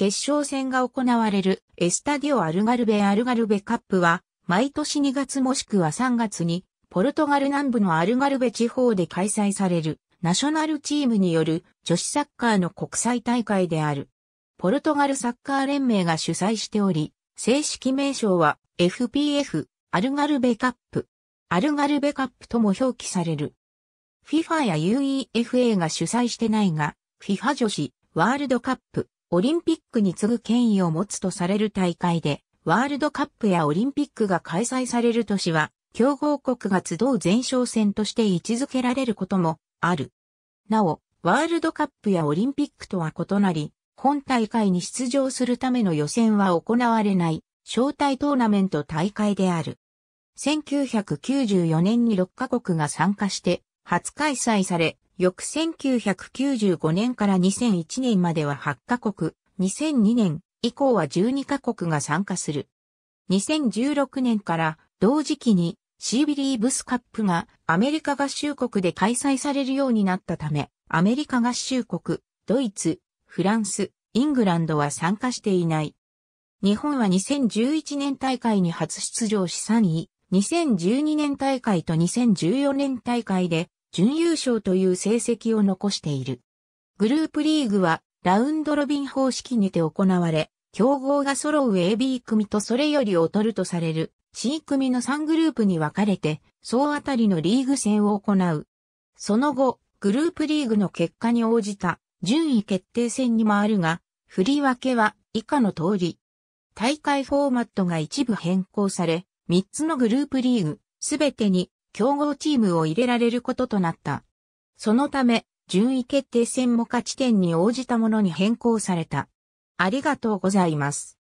決勝戦が行われるエスタディオ・アルガルベ・アルガルベカップは、毎年2月もしくは3月に、ポルトガル南部のアルガルベ地方で開催される、ナショナルチームによる女子サッカーの国際大会である。ポルトガルサッカー連盟が主催しており、正式名称は FPF、アルガルベカップ。アルガルベカップとも表記される。FIFA や UEFA が主催してないが、FIFA 女子ワールドカップオリンピックに次ぐ権威を持つとされる大会で、ワールドカップやオリンピックが開催される年は、強豪国が集う前哨戦として位置づけられることもある。なお、ワールドカップやオリンピックとは異なり、本大会に出場するための予選は行われない、招待トーナメント大会である。1994年に6カ国が参加して、初開催され、翌1995年から2001年までは8カ国、2002年以降は12カ国が参加する。2016年から同時期にシービリーブスカップがアメリカ合衆国で開催されるようになったため、アメリカ合衆国、ドイツ、フランス、イングランドは参加していない。日本は2011年大会に初出場し3位、2012年大会と2014年大会で準優勝という成績を残している。グループリーグはラウンドロビン方式にて行われ、競合が揃う AB 組とそれより劣るとされる C 組の3グループに分かれて、総当たりのリーグ戦を行う。その後、グループリーグの結果に応じた順位決定戦に回るが、振り分けは以下の通り。大会フォーマットが一部変更され、3つのグループリーグ、すべてに競合チームを入れられることとなった。そのため、順位決定戦も勝ち点に応じたものに変更された。ありがとうございます。